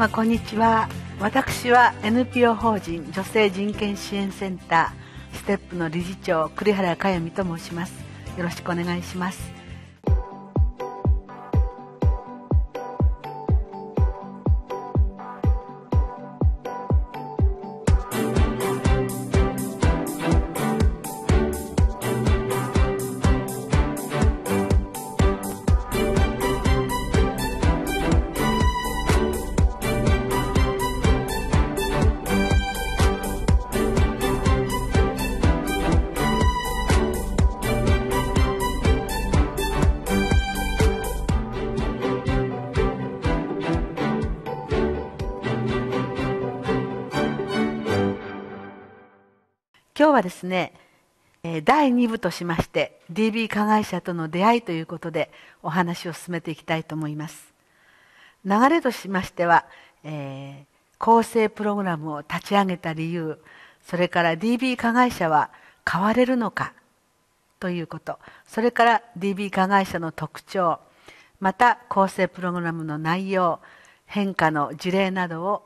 様こんにちは私は NPO 法人女性人権支援センターステップの理事長栗原佳代美と申しますよろしくお願いします今日はですね第2部としまして DB 加害者との出会いということでお話を進めていきたいと思います流れとしましては、えー、構成プログラムを立ち上げた理由それから DB 加害者は変われるのかということそれから DB 加害者の特徴また構成プログラムの内容変化の事例などを、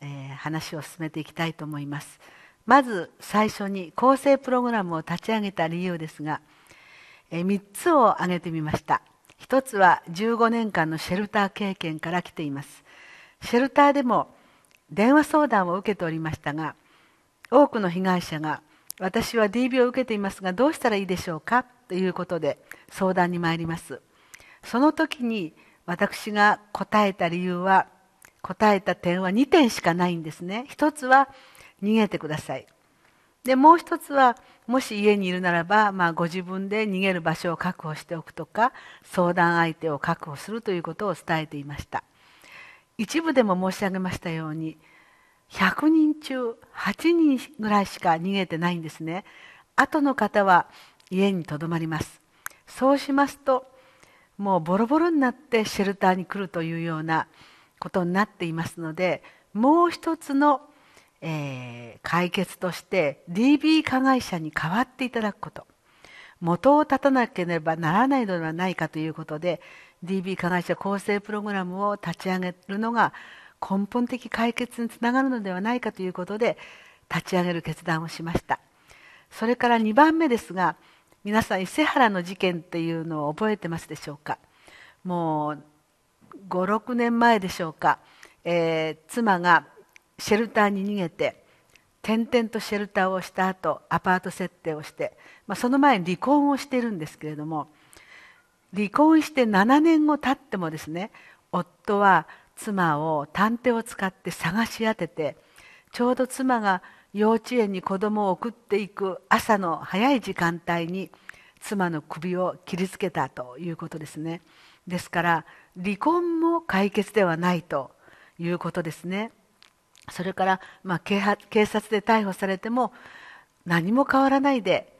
えー、話を進めていきたいと思います。まず最初に構成プログラムを立ち上げた理由ですが3つを挙げてみました1つは15年間のシェルター経験から来ていますシェルターでも電話相談を受けておりましたが多くの被害者が「私は DV を受けていますがどうしたらいいでしょうか?」ということで相談に参りますその時に私が答えた理由は答えた点は2点しかないんですね一つは「逃げてくださいでもう一つはもし家にいるならば、まあ、ご自分で逃げる場所を確保しておくとか相談相手を確保するということを伝えていました一部でも申し上げましたように100人中8人ぐらいしか逃げてないんですね後の方は家にとどまりますそうしますともうボロボロになってシェルターに来るというようなことになっていますのでもう一つのえー、解決として DB 加害者に代わっていただくこと元を立たなければならないのではないかということで DB 加害者更生プログラムを立ち上げるのが根本的解決につながるのではないかということで立ち上げる決断をしましたそれから2番目ですが皆さん伊勢原の事件っていうのを覚えてますでしょうかもう56年前でしょうか、えー、妻がシェルターに逃げて転々とシェルターをした後アパート設定をして、まあ、その前に離婚をしてるんですけれども離婚して7年後経ってもですね夫は妻を探偵を使って探し当ててちょうど妻が幼稚園に子供を送っていく朝の早い時間帯に妻の首を切りつけたということですねですから離婚も解決ではないということですね。それから、まあ、警察で逮捕されても何も変わらないで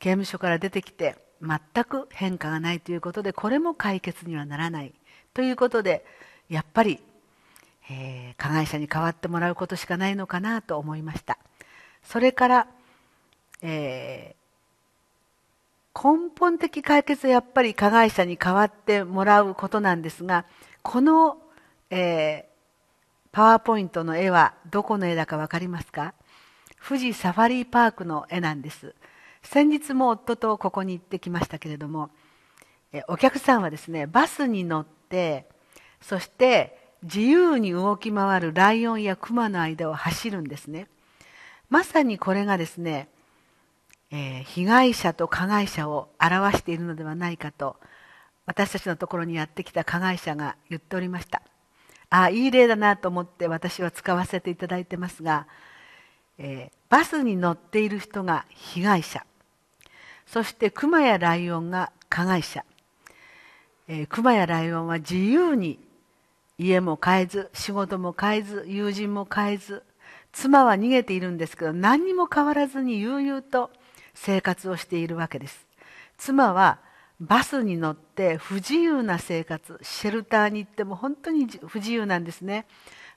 刑務所から出てきて全く変化がないということでこれも解決にはならないということでやっぱり、えー、加害者に代わってもらうことしかないのかなと思いましたそれから、えー、根本的解決はやっぱり加害者に代わってもらうことなんですがこの、えーパワーポイントの絵はどこの絵だか分かりますか富士サファリパークの絵なんです先日も夫とここに行ってきましたけれどもお客さんはですねバスに乗ってそして自由に動き回るライオンやクマの間を走るんですねまさにこれがですね、えー、被害者と加害者を表しているのではないかと私たちのところにやってきた加害者が言っておりましたあいい例だなと思って私は使わせていただいてますが、えー、バスに乗っている人が被害者そしてクマやライオンが加害者、えー、クマやライオンは自由に家も変えず仕事も変えず友人も変えず妻は逃げているんですけど何にも変わらずに悠々と生活をしているわけです妻はバスに乗って不自由な生活シェルターに行っても本当に不自由なんですね。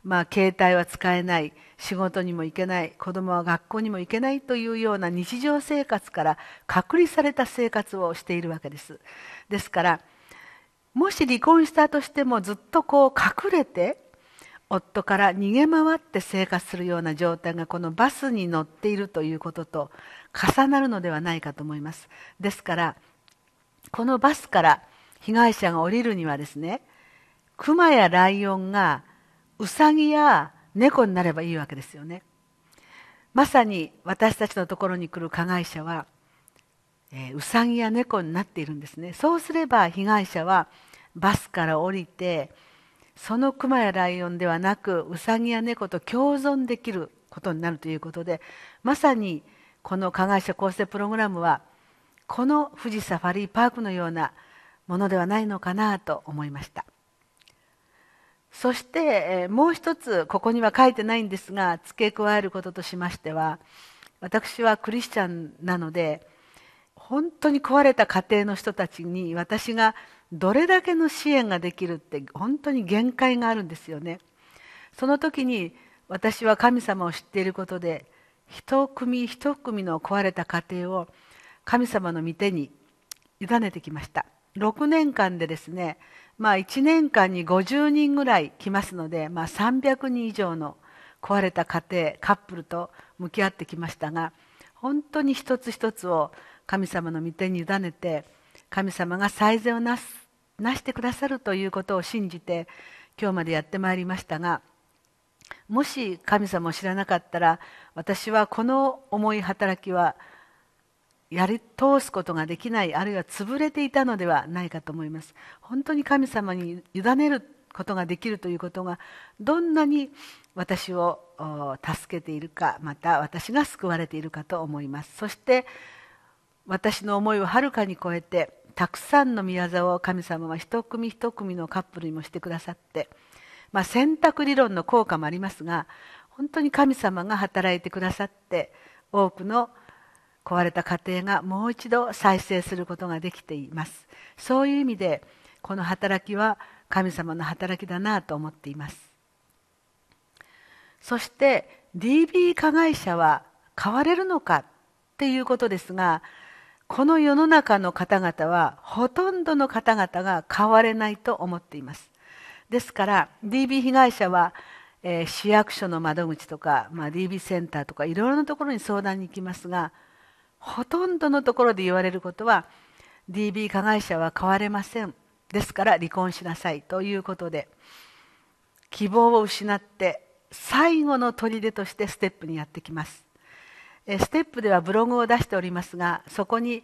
まあ、携帯は使えない仕事にも行けない子供は学校にも行けないというような日常生活から隔離された生活をしているわけですですからもし離婚したとしてもずっとこう隠れて夫から逃げ回って生活するような状態がこのバスに乗っているということと重なるのではないかと思いますですからこのバスから被害者が降りるにはですねクマやライオンがウサギや猫になればいいわけですよねまさに私たちのところに来る加害者は、えウサギや猫になっているんですねそうすれば被害者はバスから降りてそのクマやライオンではなくウサギや猫と共存できることになるということでまさにこの加害者構成プログラムはこの富士サファリーパークのようなものではないのかなと思いましたそしてもう一つここには書いてないんですが付け加えることとしましては私はクリスチャンなので本当に壊れた家庭の人たちに私がどれだけの支援ができるって本当に限界があるんですよね。その時に私は神様を知っていることで一組一組の壊れた家庭を神様の御手に委ねてきました6年間でですね、まあ、1年間に50人ぐらい来ますので、まあ、300人以上の壊れた家庭カップルと向き合ってきましたが本当に一つ一つを神様の御手に委ねて神様が最善をなすなしてくださるということを信じて今日までやってまいりましたがもし神様を知らなかったら私はこの重い働きはやり通すことができないあるいは潰れていたのではないかと思います本当に神様に委ねることができるということがどんなに私を助けているかまた私が救われているかと思いますそして私の思いをはるかに超えてたくさんの宮沢を神様は一組一組のカップルにもしてくださって、まあ、選択理論の効果もありますが本当に神様が働いてくださって多くの壊れた家庭がもう一度再生することができていますそういう意味でこの働きは神様の働きだなと思っていますそして DB 加害者は変われるのかっていうことですがこの世の中の方々はほとんどの方々が変われないと思っていますですから DB 被害者は、えー、市役所の窓口とか、まあ、DB センターとかいろいろなところに相談に行きますがほとんどのところで言われることは DB 加害者は変われませんですから離婚しなさいということで希望を失って最後の砦としてステップにやってきますステップではブログを出しておりますがそこに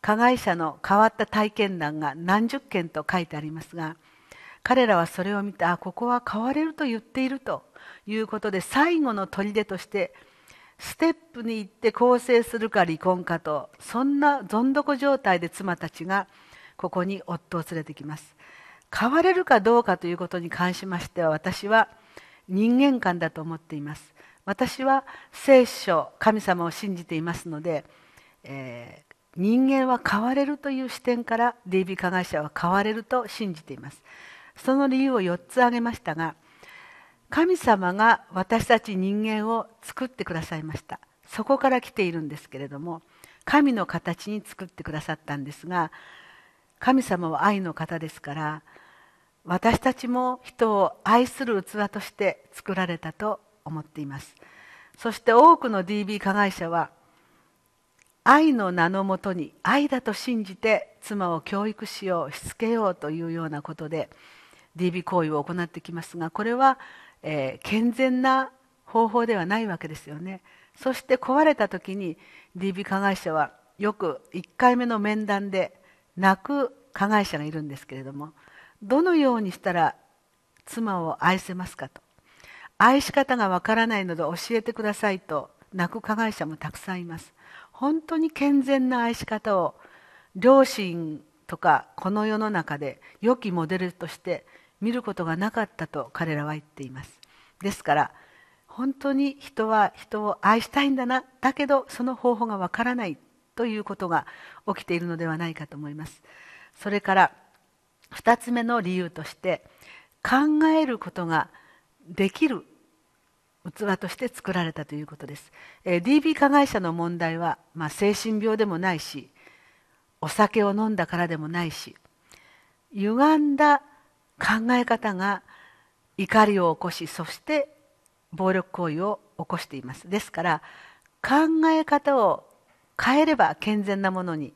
加害者の変わった体験談が何十件と書いてありますが彼らはそれを見てあここは変われると言っているということで最後の砦としてステップに行って更生するか離婚かとそんなどん底状態で妻たちがここに夫を連れてきます変われるかどうかということに関しましては私は人間観だと思っています私は聖書神様を信じていますので、えー、人間は変われるという視点から DB 加害者は変われると信じていますその理由を4つ挙げましたが神様が私たち人間を作ってくださいましたそこから来ているんですけれども神の形に作ってくださったんですが神様は愛の方ですから私たちも人を愛する器として作られたと思っていますそして多くの DB 加害者は愛の名のもとに愛だと信じて妻を教育しようしつけようというようなことで DB 行為を行ってきますがこれはえー、健全な方法ではないわけですよねそして壊れた時に DV 加害者はよく1回目の面談で泣く加害者がいるんですけれどもどのようにしたら妻を愛せますかと愛し方がわからないので教えてくださいと泣く加害者もたくさんいます本当に健全な愛し方を両親とかこの世の中で良きモデルとして見ることがなかったと彼らは言っていますですから本当に人は人を愛したいんだなだけどその方法がわからないということが起きているのではないかと思いますそれから2つ目の理由として考えることができる器として作られたということです、えー、DV 加害者の問題は、まあ、精神病でもないしお酒を飲んだからでもないし歪んだ考え方が怒りを起こしそして暴力行為を起こしていますですから考え方を変えれば健全なものに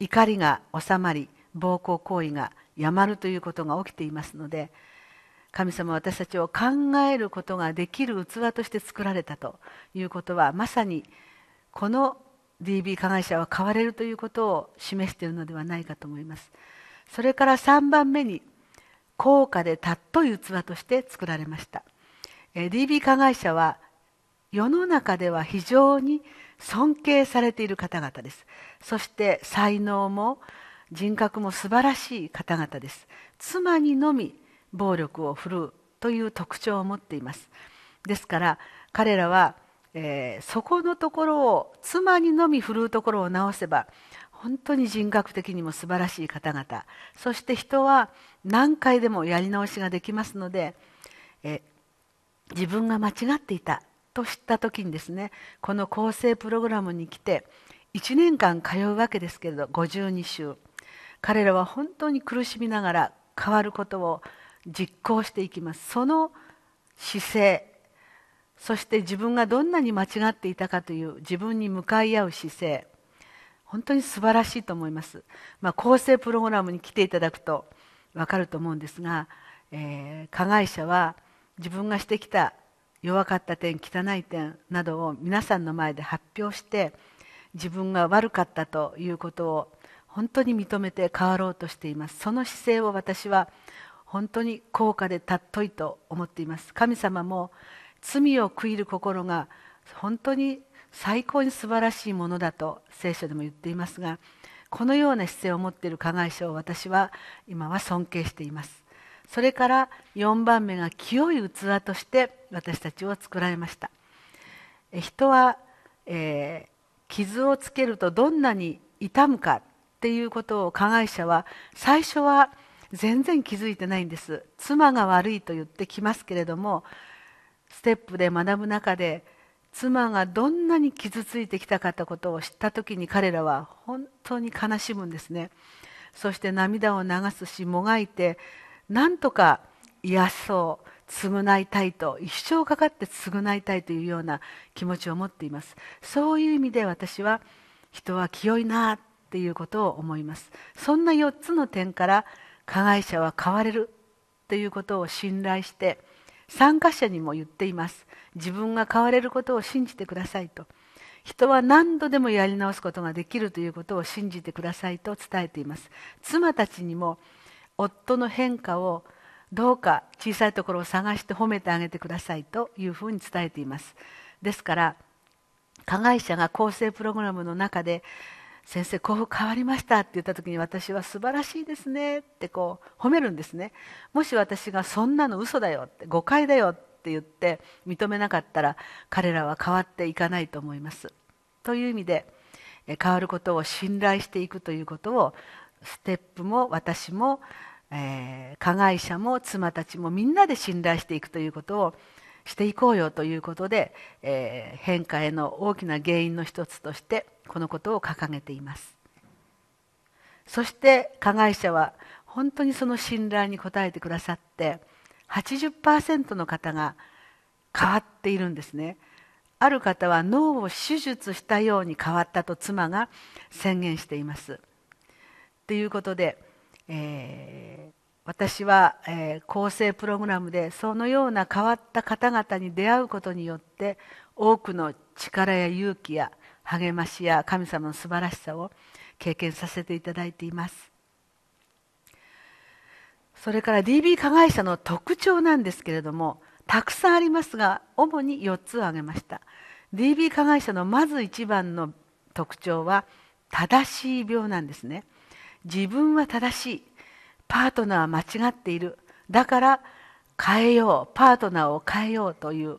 怒りが収まり暴行行為がやまるということが起きていますので神様は私たちを考えることができる器として作られたということはまさにこの DB 加害者は変われるということを示しているのではないかと思います。それから3番目に高価で尊い器として作られました DB 加害者は世の中では非常に尊敬されている方々ですそして才能も人格も素晴らしい方々です妻にのみ暴力を振るうという特徴を持っていますですから彼らは、えー、そこのところを妻にのみ振るうところを直せば本当に人格的にも素晴らしい方々そして人は何回でもやり直しができますのでえ自分が間違っていたと知った時にですねこの構成プログラムに来て1年間通うわけですけれど52週彼らは本当に苦しみながら変わることを実行していきますその姿勢そして自分がどんなに間違っていたかという自分に向かい合う姿勢本当に素晴らしいと思います、まあ、構成プログラムに来ていただくとわかると思うんですが、えー、加害者は自分がしてきた弱かった点汚い点などを皆さんの前で発表して自分が悪かったということを本当に認めて変わろうとしていますその姿勢を私は本当に高価で尊いと思っています神様も罪を悔いる心が本当に最高に素晴らしいものだと聖書でも言っていますがこのような姿勢を持っている加害者を私は今は尊敬していますそれから4番目が清い器として私たちを作られました人は、えー、傷をつけるとどんなに痛むかっていうことを加害者は最初は全然気づいてないんです妻が悪いと言ってきますけれどもステップで学ぶ中で妻がどんなに傷ついてきたかったことを知った時に彼らは本当に悲しむんですねそして涙を流すしもがいてなんとか癒そう償いたいと一生かかって償いたいというような気持ちを持っていますそういう意味で私は人は清いなっていうことを思いますそんな4つの点から加害者は変われるということを信頼して参加者にも言っています自分が変われることを信じてくださいと人は何度でもやり直すことができるということを信じてくださいと伝えています妻たちにも夫の変化をどうか小さいところを探して褒めてあげてくださいというふうに伝えていますですから加害者が更生プログラムの中で先生幸福変わりましたって言った時に私は素晴らしいですねってこう褒めるんですねもし私がそんなの嘘だよって誤解だよって言って認めなかったら彼らは変わっていかないと思いますという意味で変わることを信頼していくということをステップも私も、えー、加害者も妻たちもみんなで信頼していくということをしていこうよということで、えー、変化への大きな原因の一つとしてこのことを掲げていますそして加害者は本当にその信頼に応えてくださって80%の方が変わっているんですねある方は脳を手術したように変わったと妻が宣言していますということで、えー、私は、えー、構成プログラムでそのような変わった方々に出会うことによって多くの力や勇気や励ましや神様の素晴らしさを経験させていただいていますそれから DB 加害者の特徴なんですけれどもたくさんありますが主に4つを挙げました DB 加害者のまず一番の特徴は正しい病なんですね自分は正しいパートナーは間違っているだから変えようパートナーを変えようという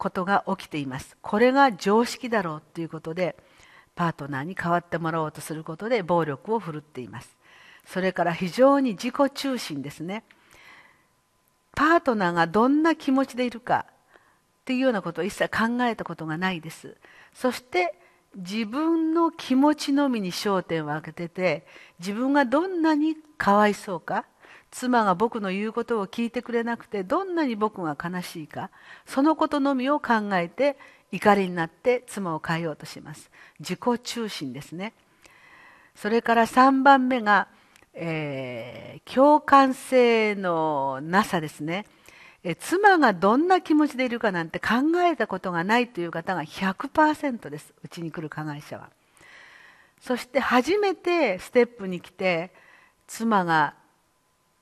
ことが起きていますこれが常識だろうということでパートナーに代わってもらおうとすることで暴力を振るっていますそれから非常に自己中心ですねパートナーがどんな気持ちでいるかっていうようなことを一切考えたことがないですそして自分の気持ちのみに焦点を当てて自分がどんなにかわいそうか妻が僕の言うことを聞いてくれなくてどんなに僕が悲しいかそのことのみを考えて怒りになって妻を変えようとします自己中心ですねそれから3番目が、えー、共感性のなさですねえ妻がどんな気持ちでいるかなんて考えたことがないという方が100%ですうちに来る加害者はそして初めてステップに来て妻が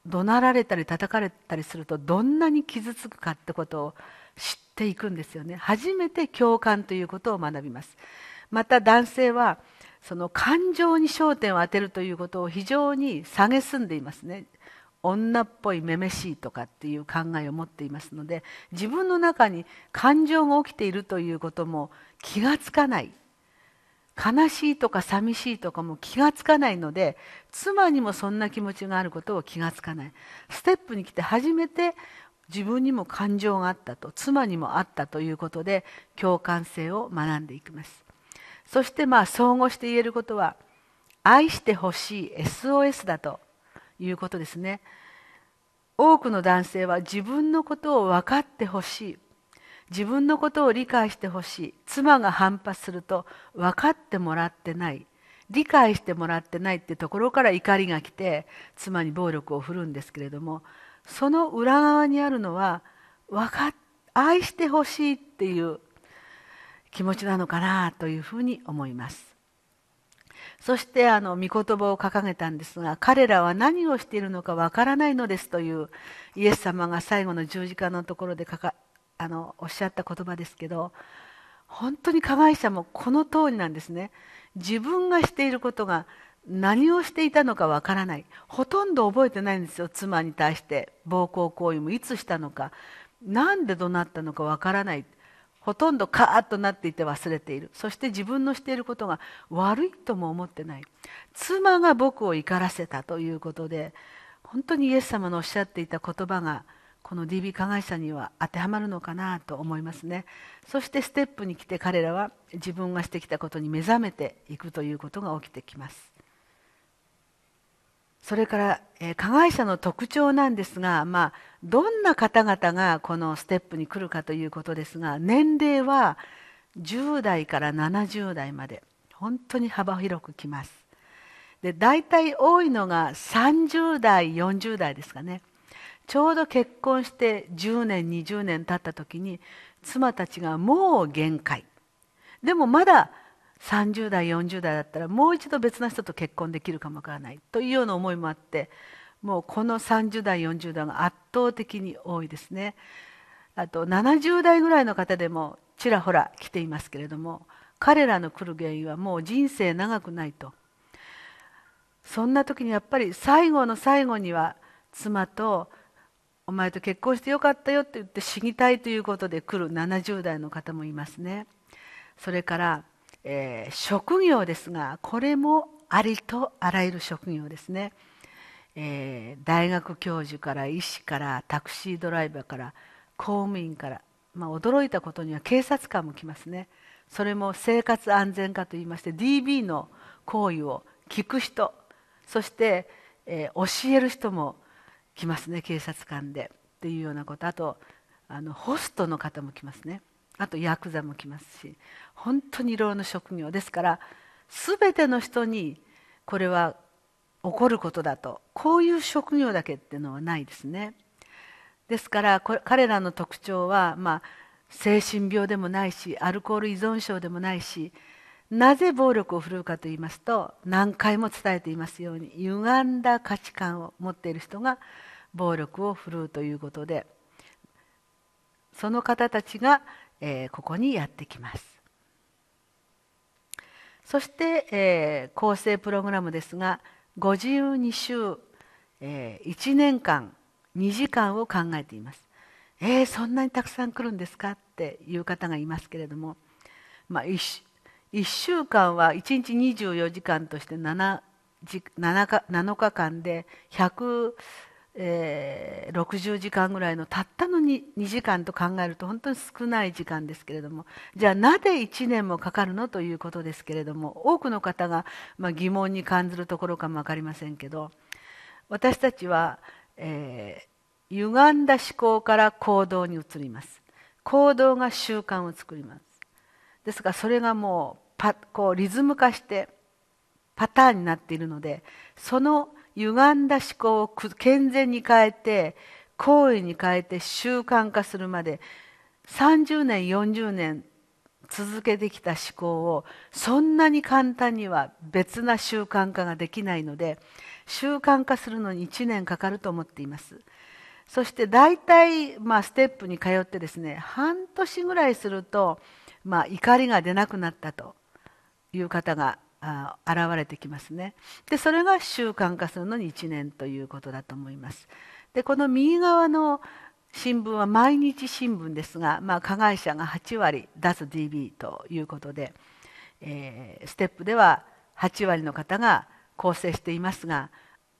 怒鳴られたり叩かれたりするとどんなに傷つくかってことを知っていくんですよね初めて共感ということを学びますまた男性はその感情に焦点を当てるということを非常に蔑んでいますね女っぽいめめしいとかっていう考えを持っていますので自分の中に感情が起きているということも気がつかない悲しいとか寂しいとかも気がつかないので妻にもそんな気持ちがあることを気がつかないステップに来て初めて自分にも感情があったと妻にもあったということで共感性を学んでいきますそしてまあ相互して言えることは愛してほしい SOS だということですね多くの男性は自分のことを分かってほしい自分のことを理解してほしい妻が反発すると分かってもらってない理解してもらってないってところから怒りが来て妻に暴力を振るんですけれどもその裏側にあるのは分か愛してほしいっていう気持ちなのかなというふうに思います。そしてあの御言葉を掲げたんですが彼らは何をしているのかわからないのですというイエス様が最後の十字架のところでかかあのおっしゃった言葉ですけど本当に加害者もこの通りなんですね自分がしていることが何をしていたのかわからないほとんど覚えてないんですよ妻に対して暴行行為もいつしたのか何で怒鳴ったのかわからないほとんどカーッとなっていて忘れているそして自分のしていることが悪いとも思ってない妻が僕を怒らせたということで本当にイエス様のおっしゃっていた言葉が「この DB 加害者には当てはまるのかなと思いますねそしてステップに来て彼らは自分がしてきたことに目覚めていくということが起きてきますそれから、えー、加害者の特徴なんですが、まあ、どんな方々がこのステップに来るかということですが年齢は10代から70代まで本当に幅広く来ますで大体多いのが30代40代ですかねちょうど結婚して10年20年経った時に妻たちがもう限界でもまだ30代40代だったらもう一度別な人と結婚できるかもわからないというような思いもあってもうこの30代40代が圧倒的に多いですねあと70代ぐらいの方でもちらほら来ていますけれども彼らの来る原因はもう人生長くないとそんな時にやっぱり最後の最後には妻とお前と結婚してよかったよって言って死にたいということで来る70代の方もいますねそれから、えー、職業ですがこれもありとあらゆる職業ですね、えー、大学教授から医師からタクシードライバーから公務員から、まあ、驚いたことには警察官も来ますねそれも生活安全課といいまして DB の行為を聞く人そして、えー、教える人も来ますね警察官でっていうようなことあとあのホストの方も来ますねあとヤクザも来ますし本当にいろいろな職業ですから全ての人にこれは起こることだとこういう職業だけっていうのはないですね。ですから彼らの特徴は、まあ、精神病でもないしアルコール依存症でもないしなぜ暴力を振るうかと言いますと何回も伝えていますように歪んだ価値観を持っている人が暴力を振るうということでその方たちが、えー、ここにやってきますそして、えー、構成プログラムですが52週、えー、1年間2時間を考えていますえー、そんなにたくさん来るんですかっていう方がいますけれども、まあ、1週間は1日24時間として 7, 7日間で160時間ぐらいのたったの 2, 2時間と考えると本当に少ない時間ですけれどもじゃあなぜ1年もかかるのということですけれども多くの方が、まあ、疑問に感じるところかも分かりませんけど私たちは、えー、歪んだ思考から行動に移ります行動が習慣を作りますですがそれがもうパこうリズム化してパターンになっているのでその歪んだ思考を健全に変えて行為に変えて習慣化するまで30年40年続けてきた思考をそんなに簡単には別な習慣化ができないので習慣化するのに1年かかると思っていますそして大体まあステップに通ってですね半年ぐらいするとまあ、怒りが出なくなったという方が現れてきますねでそれが習慣化するのに1年ということだと思いますでこの右側の新聞は毎日新聞ですが、まあ、加害者が8割出脱 DB ということで、えー、ステップでは8割の方が構成していますが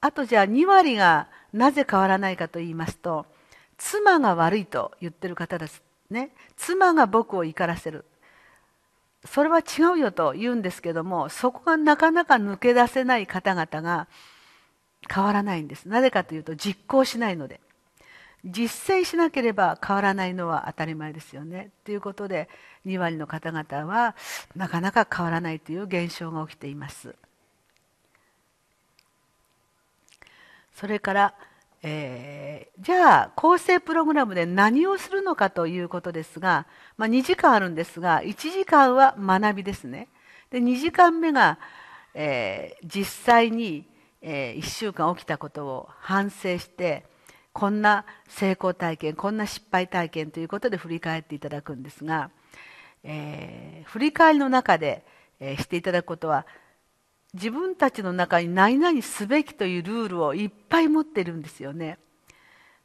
あとじゃあ2割がなぜ変わらないかと言いますと妻が悪いと言ってる方ですね、妻が僕を怒らせるそれは違うよと言うんですけどもそこがなかなか抜け出せない方々が変わらないんですなぜかというと実行しないので実践しなければ変わらないのは当たり前ですよねということで2割の方々はなかなか変わらないという現象が起きていますそれからえー、じゃあ構成プログラムで何をするのかということですが、まあ、2時間あるんですが1時間は学びですねで2時間目が、えー、実際に、えー、1週間起きたことを反省してこんな成功体験こんな失敗体験ということで振り返っていただくんですが、え振り返りの中で、えしていただくことは自分たちの中に何々すべきというルールをいっぱい持ってるんですよね。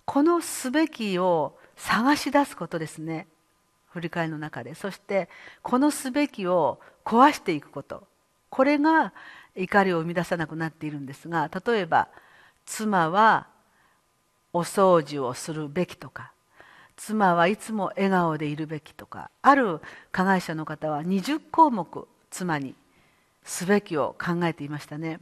このすべきを探し出すことですね振り返りの中でそしてこのすべきを壊していくことこれが怒りを生み出さなくなっているんですが例えば妻はお掃除をするべきとか妻はいつも笑顔でいるべきとかある加害者の方は20項目妻にすべきを考えていましたね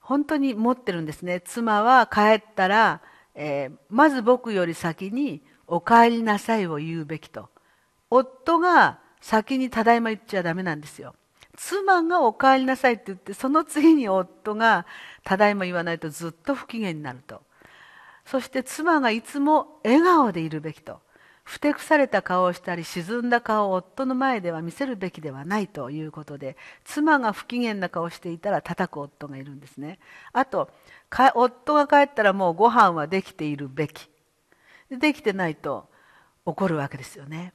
本当に持ってるんですね妻は帰ったら、えー、まず僕より先に「お帰りなさい」を言うべきと夫が先に「ただいま」言っちゃダメなんですよ妻が「お帰りなさい」って言ってその次に夫が「ただいま」言わないとずっと不機嫌になるとそして妻がいつも笑顔でいるべきとふてくされた顔をしたり沈んだ顔を夫の前では見せるべきではないということで妻が不機嫌な顔をしていたら叩く夫がいるんですねあと夫が帰ったらもうご飯はできているべきできてないと怒るわけですよね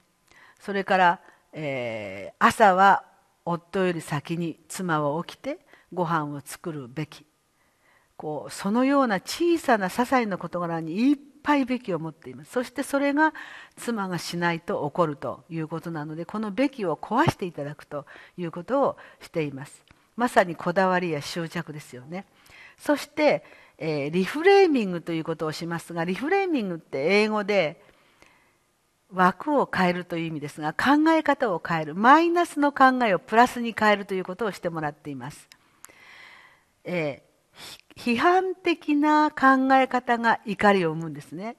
それから、えー、朝は夫より先に妻は起きてご飯を作るべきこうそのような小さな些細な事柄にいっいべきを持っていますそしてそれが妻がしないと起こるということなのでこのべきを壊していただくということをしていますまさにこだわりや執着ですよねそして、えー、リフレーミングということをしますがリフレーミングって英語で枠を変えるという意味ですが考え方を変えるマイナスの考えをプラスに変えるということをしてもらっています、えー批判的な考え方が怒りを生むんですね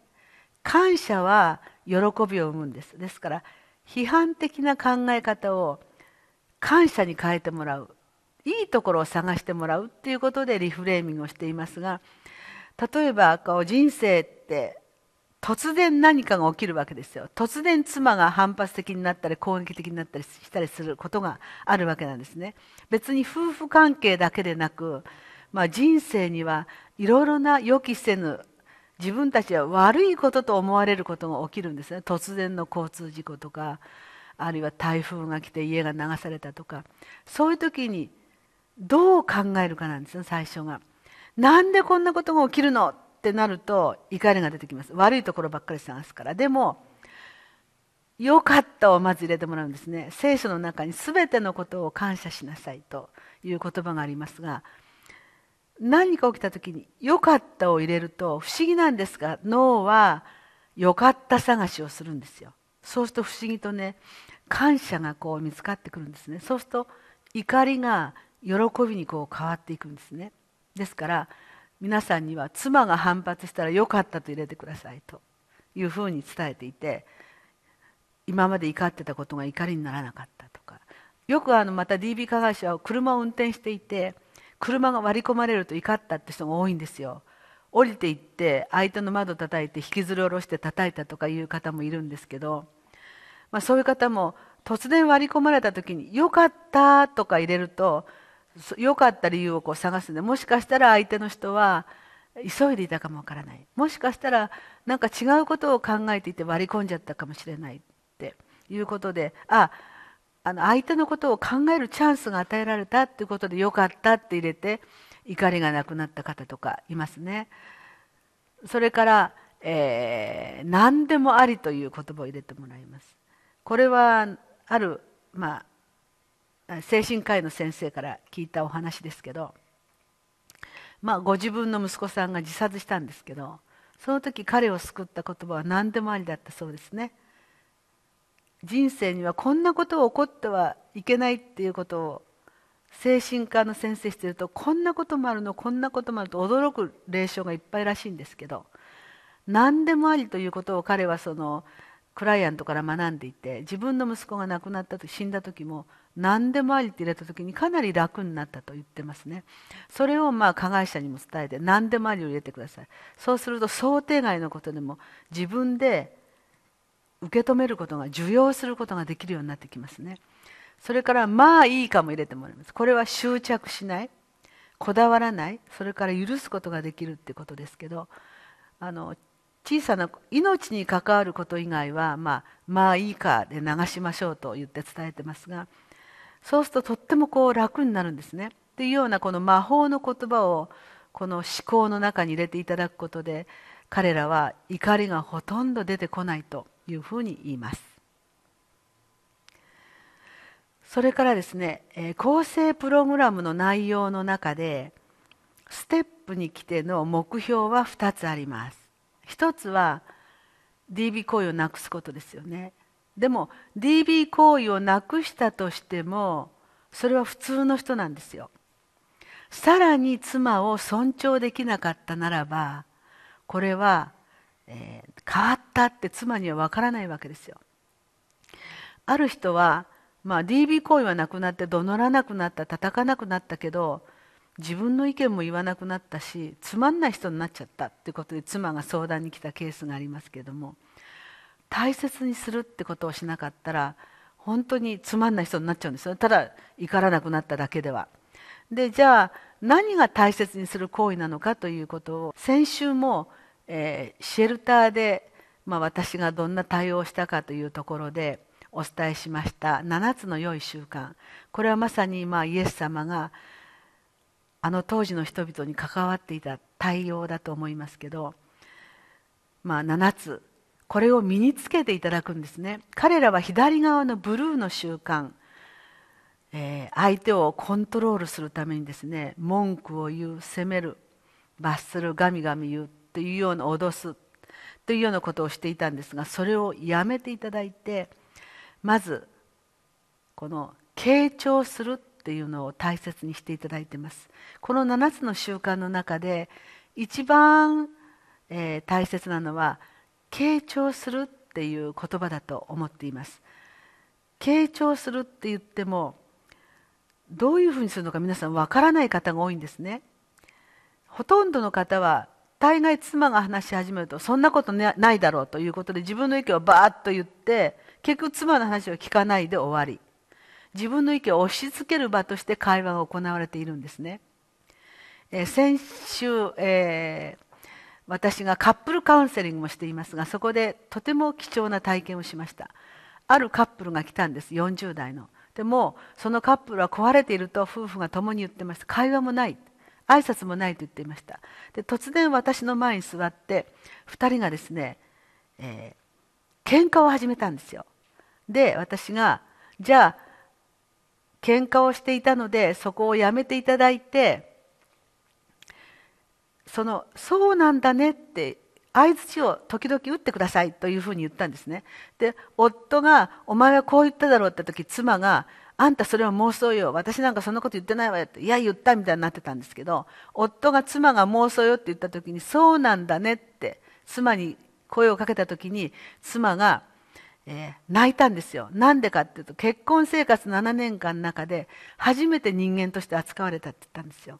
感謝は喜びを生むんですですから批判的な考え方を感謝に変えてもらういいところを探してもらうっていうことでリフレーミングをしていますが例えばこう人生って突然何かが起きるわけですよ突然妻が反発的になったり攻撃的になったりしたりすることがあるわけなんですね別に夫婦関係だけでなくまあ、人生にはいろいろな予期せぬ自分たちは悪いことと思われることが起きるんですね突然の交通事故とかあるいは台風が来て家が流されたとかそういう時にどう考えるかなんですね最初が。なんでこんなことが起きるのってなると怒りが出てきます悪いところばっかり探すからでも「よかった」をまず入れてもらうんですね聖書の中に「全てのことを感謝しなさい」という言葉がありますが何か起きた時に「よかった」を入れると不思議なんですが脳は「よかった」探しをするんですよ。そうすると不思議とね感謝がこう見つかってくるんですね。そうすると怒りが喜びにこう変わっていくんですね。ですから皆さんには妻が反発したら「よかった」と入れてくださいというふうに伝えていて今まで怒ってたことが怒りにならなかったとかよくあのまた DB 加害者は車を運転していて「車が割り込まれると怒ったって人が多いんですよ降りていって相手の窓叩いて引きずり下ろして叩いたとかいう方もいるんですけど、まあ、そういう方も突然割り込まれた時に「よかった」とか入れると良かった理由をこう探すんでもしかしたら相手の人は急いでいたかもわからないもしかしたら何か違うことを考えていて割り込んじゃったかもしれないっていうことでああの相手のことを考えるチャンスが与えられたっていうことでよかったって入れて怒りがなくなった方とかいますね。それから、えー、何でもありという言葉を入れてもらいます。これはある、まあ、精神科医の先生から聞いたお話ですけど、まあ、ご自分の息子さんが自殺したんですけどその時彼を救った言葉は何でもありだったそうですね。人生にはこんなことを起こってはいけないっていうことを精神科の先生してるとこんなこともあるのこんなこともあると驚く霊障がいっぱいらしいんですけど何でもありということを彼はそのクライアントから学んでいて自分の息子が亡くなったと死んだ時も何でもありって入れた時にかなり楽になったと言ってますねそれをまあ加害者にも伝えて何でもありを入れてくださいそうすると想定外のことでも自分で受け止めることが受容することができるようになってきますねそれからまあいいかも入れてもらいますこれは執着しないこだわらないそれから許すことができるってことですけどあの小さな命に関わること以外は、まあ、まあいいかで流しましょうと言って伝えてますがそうするととってもこう楽になるんですね。っていうようなこの魔法の言葉をこの思考の中に入れていただくことで彼らは怒りがほとんど出てこないというふうに言います。それからですねえ構成プログラムの内容の中でステップに来ての目標は2つあります。1つは DB 行為をなくすことですよね。でも DB 行為をなくしたとしてもそれは普通の人なんですよ。さらに妻を尊重できなかったならばこれはえー、変わったって妻にはわからないわけですよ。ある人は、まあ、DV 行為はなくなって怒鳴らなくなった叩かなくなったけど自分の意見も言わなくなったしつまんない人になっちゃったっていうことで妻が相談に来たケースがありますけれども大切にするってことをしなかったら本当につまんない人になっちゃうんですよただ怒らなくなっただけでは。でじゃあ何が大切にする行為なのかということを先週もえー、シェルターで、まあ、私がどんな対応をしたかというところでお伝えしました7つの良い習慣これはまさに、まあ、イエス様があの当時の人々に関わっていた対応だと思いますけど、まあ、7つこれを身につけていただくんですね彼らは左側のブルーの習慣えー、相手をコントロールするためにですね文句を言う責める罰するガミガミ言うというような脅すというようなことをしていたんですがそれをやめていただいてまずこの傾聴するっていうのを大切にしていただいてますこの7つの習慣の中で一番、えー、大切なのは傾聴するっていう言葉だと思っています傾聴するって言ってもどういうふうにするのか皆さんわからない方が多いんですねほとんどの方は大概妻が話し始めるとそんなことないだろうということで自分の意見をバーッと言って結局妻の話を聞かないで終わり自分の意見を押し付ける場として会話が行われているんですね、え先週、えー、私がカップルカウンセリングもしていますがそこでとても貴重な体験をしましたあるカップルが来たんです40代のでもそのカップルは壊れていると夫婦が共に言ってました会話もない挨拶もないと言っていましたで突然私の前に座って2人がですね、えー、喧嘩を始めたんですよで私がじゃあ喧嘩をしていたのでそこをやめていただいてその「そうなんだね」って相槌を時々打ってくださいというふうに言ったんですねで夫が「お前はこう言っただろう」って時妻があんたそれは妄想よ。私なんかそんなこと言ってないわよって。いや、言ったみたいになってたんですけど、夫が妻が妄想よって言った時に、そうなんだねって、妻に声をかけた時に、妻が、えー、泣いたんですよ。なんでかっていうと、結婚生活7年間の中で、初めて人間として扱われたって言ったんですよ。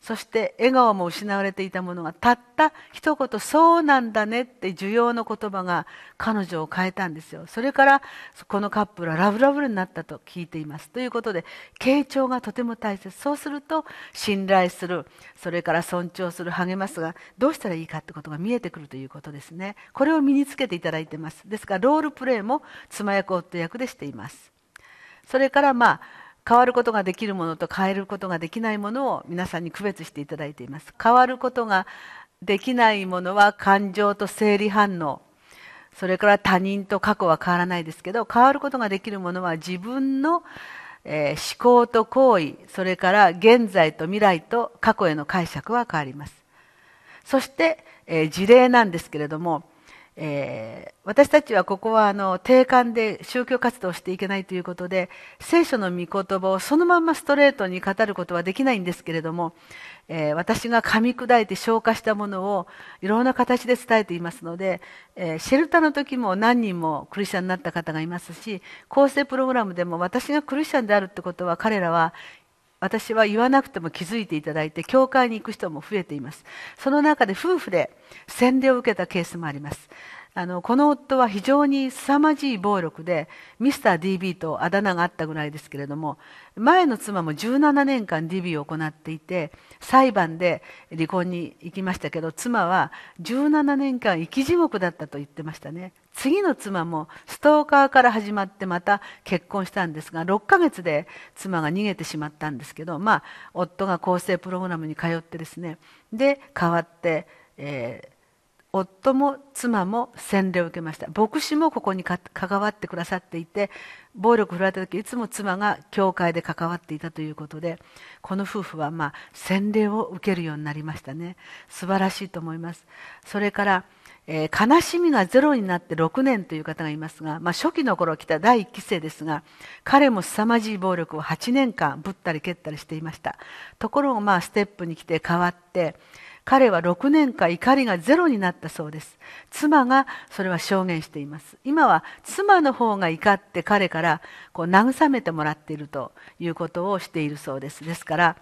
そして笑顔も失われていたものがたった一言「そうなんだね」って需要の言葉が彼女を変えたんですよそれからこのカップルはラブラブルになったと聞いていますということで傾聴がとても大切そうすると信頼するそれから尊重する励ますがどうしたらいいかってことが見えてくるということですねこれを身につけていただいてますですからロールプレイも妻役夫役でしていますそれからまあ変わることができるものと変えることができないものを皆さんに区別していただいています変わることができないものは感情と生理反応それから他人と過去は変わらないですけど変わることができるものは自分の、えー、思考と行為それから現在と未来と過去への解釈は変わりますそして、えー、事例なんですけれどもえー、私たちはここはあの定款で宗教活動をしていけないということで聖書の御言葉をそのままストレートに語ることはできないんですけれども、えー、私が噛み砕いて消化したものをいろんな形で伝えていますので、えー、シェルターの時も何人もクリスチャンになった方がいますし構成プログラムでも私がクリスチャンであるってことは彼らは私は言わなくても気づいていただいて教会に行く人も増えていますその中で夫婦で洗礼を受けたケースもありますあのこの夫は非常に凄まじい暴力でミスター DB とあだ名があったぐらいですけれども前の妻も17年間 DB を行っていて裁判で離婚に行きましたけど妻は17年間生き地獄だったと言ってましたね次の妻もストーカーから始まってまた結婚したんですが6ヶ月で妻が逃げてしまったんですけどまあ夫が更生プログラムに通ってですねで変わって、えー夫も妻も洗礼を受けました牧師もここに関わってくださっていて暴力を振られた時いつも妻が教会で関わっていたということでこの夫婦はまあ洗礼を受けるようになりましたね素晴らしいと思いますそれから、えー、悲しみがゼロになって6年という方がいますが、まあ、初期の頃来た第1期生ですが彼も凄まじい暴力を8年間ぶったり蹴ったりしていましたところがまあステップに来て変わって彼は6年間怒りがゼロになったそうです妻がそれは証言しています今は妻の方が怒って彼からこう慰めてもらっているということをしているそうですですから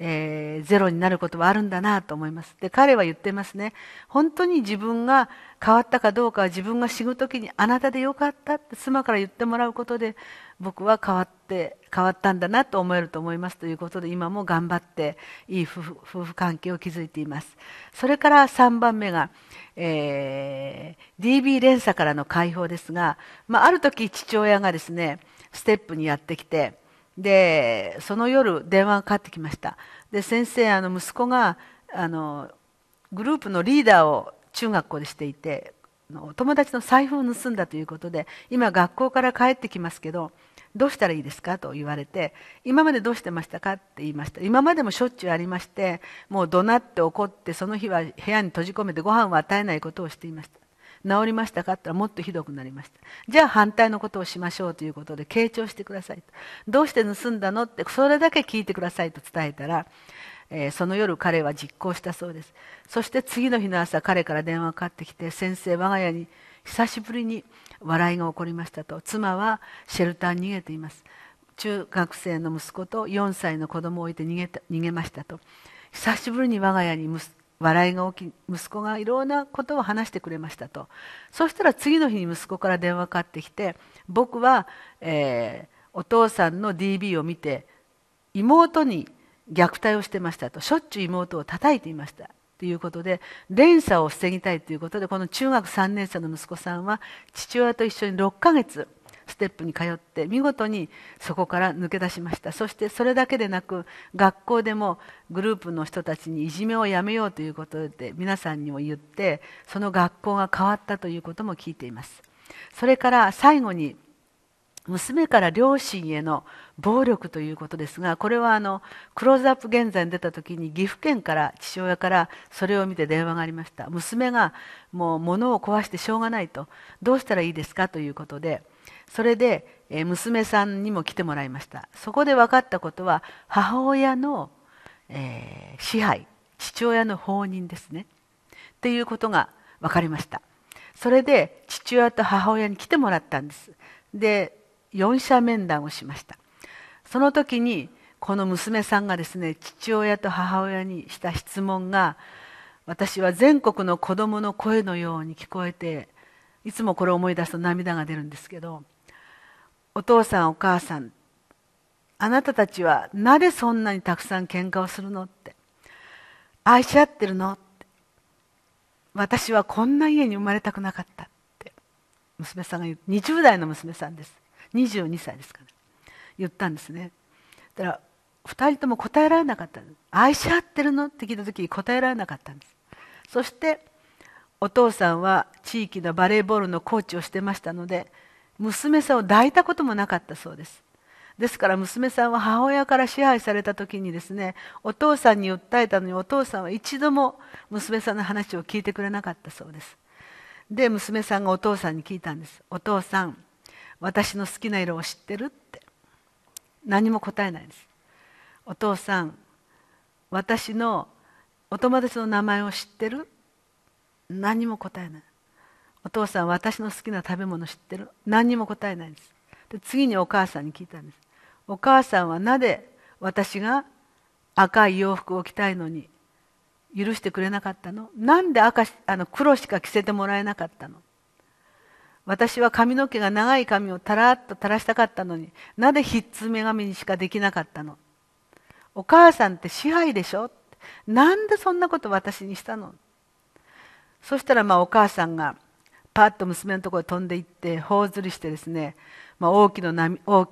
えー、ゼロになることはあるんだなと思いますで彼は言ってますね本当に自分が変わったかどうかは自分が死ぬ時にあなたでよかったって妻から言ってもらうことで僕は変わって変わったんだなと思えると思いますということで今も頑張っていい夫婦夫婦関係を築いていますそれから3番目が、えー、DB 連鎖からの解放ですが、まあ、ある時父親がですねステップにやってきてでその夜電話がかかってきましたで先生あの息子があのグループのリーダーを中学校でしていて友達の財布を盗んだということで今学校から帰ってきますけどどうしたらいいですかと言われて今までどうしてましたかって言いました今までもしょっちゅうありましてもう怒鳴って怒ってその日は部屋に閉じ込めてご飯を与えないことをしていました治りましたかったらもっとひどくなりましたじゃあ反対のことをしましょうということで傾聴してくださいどうして盗んだのってそれだけ聞いてくださいと伝えたら、えー、その夜彼は実行したそうですそして次の日の朝彼から電話がかかってきて先生我が家に久しぶりに笑いが起こりましたと妻はシェルターに逃げています中学生の息子と4歳の子供を置いて逃げた逃げましたと久しぶりに我が家に笑いが起き息子がいろんなことを話してくれましたとそしたら次の日に息子から電話かかってきて僕は、えー、お父さんの DB を見て妹に虐待をしてましたとしょっちゅう妹を叩いていましたということで連鎖を防ぎたいということでこの中学3年生の息子さんは父親と一緒に6ヶ月ステップに通って見事にそこから抜け出しましたそしてそれだけでなく学校でもグループの人たちにいじめをやめようということで皆さんにも言ってその学校が変わったということも聞いていますそれから最後に娘から両親への暴力ということですがこれはあのクローズアップ現在に出た時に岐阜県から父親からそれを見て電話がありました娘がもう物を壊してしょうがないとどうしたらいいですかということでそれで娘さんにも来てもらいましたそこで分かったことは母親の、えー、支配父親の放任ですねっていうことが分かりましたそれで父親と母親に来てもらったんですで4者面談をしましたその時にこの娘さんがですね父親と母親にした質問が私は全国の子どもの声のように聞こえていつもこれを思い出すと涙が出るんですけどお父さんお母さんあなたたちはなぜそんなにたくさん喧嘩をするのって愛し合ってるのって私はこんな家に生まれたくなかったって娘さんが言う20代の娘さんです22歳ですから言ったんですねだから2人とも答えられなかった愛し合ってるのって聞いた時に答えられなかったんですそしてお父さんは地域のバレーボールのコーチをしてましたので娘さんを抱いたこともなかったそうですですから娘さんは母親から支配された時にですねお父さんに訴えたのにお父さんは一度も娘さんの話を聞いてくれなかったそうですで娘さんがお父さんに聞いたんです「お父さん私の好きな色を知ってる?」って何も答えないですお父さん私のお友達の名前を知ってる何も答えないお父さん私の好きな食べ物知ってる何にも答えないんですで次にお母さんに聞いたんですお母さんはなぜ私が赤い洋服を着たいのに許してくれなかったのなんで赤あの黒しか着せてもらえなかったの私は髪の毛が長い髪をたらっと垂らしたかったのになぜひっつ女神にしかできなかったのお母さんって支配でしょなんでそんなこと私にしたのそしたらまあお母さんがパッと娘のところ飛んでいって頬ずりしてですね、まあ、大きな大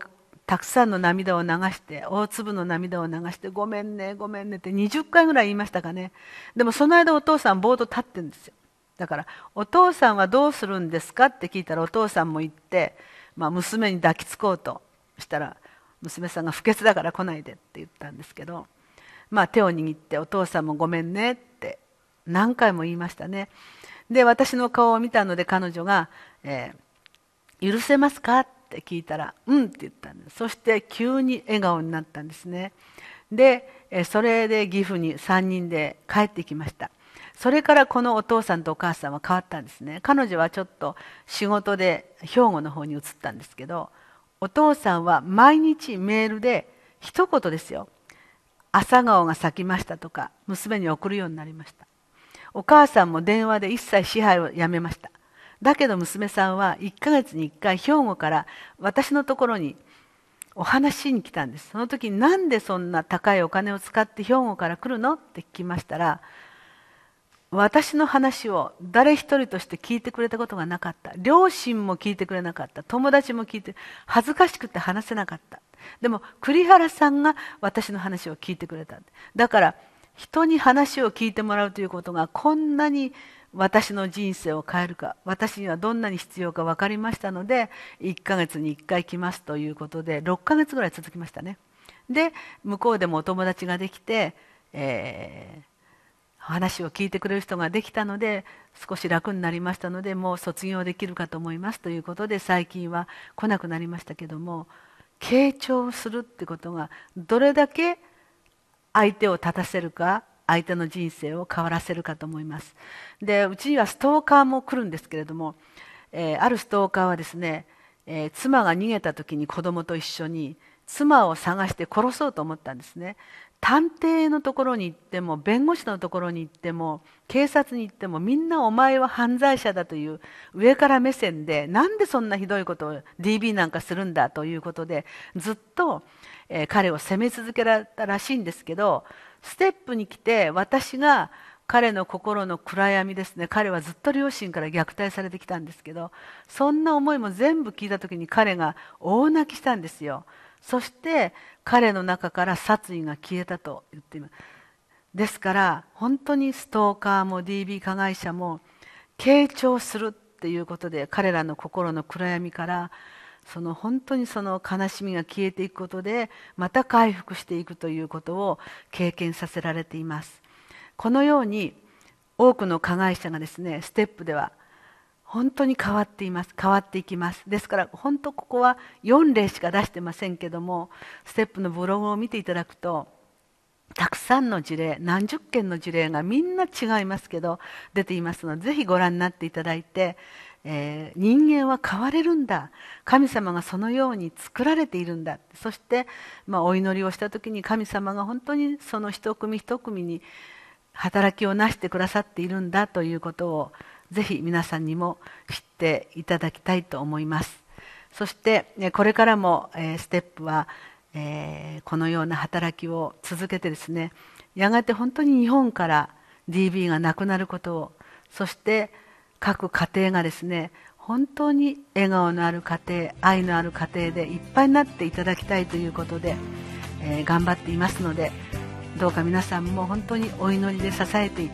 たくさんの涙を流して大粒の涙を流して「ごめんねごめんね」って20回ぐらい言いましたかねでもその間お父さんボード立ってるんですよだから「お父さんはどうするんですか?」って聞いたらお父さんも言って、まあ、娘に抱きつこうとしたら娘さんが「不潔だから来ないで」って言ったんですけど、まあ、手を握って「お父さんもごめんね」って何回も言いましたねで私の顔を見たので彼女が、えー、許せますか?」って聞いたら「うん」って言ったんですそして急に笑顔になったんですねでそれで岐阜に3人で帰ってきましたそれからこのお父さんとお母さんは変わったんですね彼女はちょっと仕事で兵庫の方に移ったんですけどお父さんは毎日メールで一言ですよ「朝顔が咲きました」とか娘に送るようになりましたお母さんも電話で一切支配をやめましただけど娘さんは1ヶ月に1回兵庫から私のところにお話しに来たんですその時になんでそんな高いお金を使って兵庫から来るのって聞きましたら私の話を誰一人として聞いてくれたことがなかった両親も聞いてくれなかった友達も聞いて恥ずかしくて話せなかったでも栗原さんが私の話を聞いてくれただから人に話を聞いてもらうということがこんなに私の人生を変えるか私にはどんなに必要か分かりましたので1ヶ月に1回来ますということで6ヶ月ぐらい続きましたねで向こうでもお友達ができて、えー、話を聞いてくれる人ができたので少し楽になりましたのでもう卒業できるかと思いますということで最近は来なくなりましたけども傾聴するってことがどれだけ相手を立たせるか相手の人生を変わらせるかと思いますでうちにはストーカーも来るんですけれども、えー、あるストーカーはですね、えー、妻が逃げた時に子供と一緒に妻を探して殺そうと思ったんですね探偵のところに行っても弁護士のところに行っても警察に行ってもみんなお前は犯罪者だという上から目線でなんでそんなひどいことを DB なんかするんだということでずっとえー、彼を責め続けられたらしいんですけどステップに来て私が彼の心の暗闇ですね彼はずっと両親から虐待されてきたんですけどそんな思いも全部聞いた時に彼が大泣きしたんですよそして彼の中から殺意が消えたと言っていますですから本当にストーカーも d b 加害者も傾聴するっていうことで彼らの心の暗闇からその本当にその悲しみが消えていくことでまた回復していくということを経験させられていますこのように多くの加害者がですねステップでは本当に変わっています変わっていきますですから本当ここは4例しか出してませんけどもステップのブログを見ていただくとたくさんの事例何十件の事例がみんな違いますけど出ていますのでぜひご覧になっていただいてえー、人間は変われるんだ神様がそのように作られているんだそして、まあ、お祈りをした時に神様が本当にその一組一組に働きをなしてくださっているんだということをぜひ皆さんにも知っていただきたいと思いますそしてこれからもステップはこのような働きを続けてですねやがて本当に日本から DB がなくなることをそして各家庭がですね本当に笑顔のある家庭愛のある家庭でいっぱいになっていただきたいということで、えー、頑張っていますのでどうか皆さんも本当にお祈りで支えてい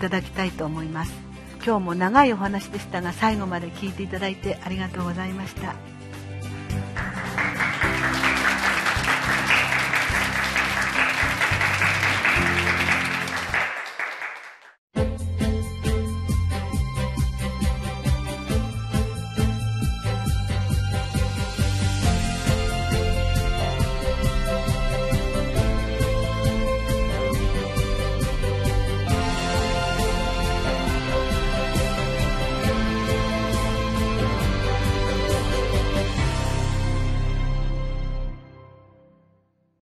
ただきたいと思います今日も長いお話でしたが最後まで聞いていただいてありがとうございました。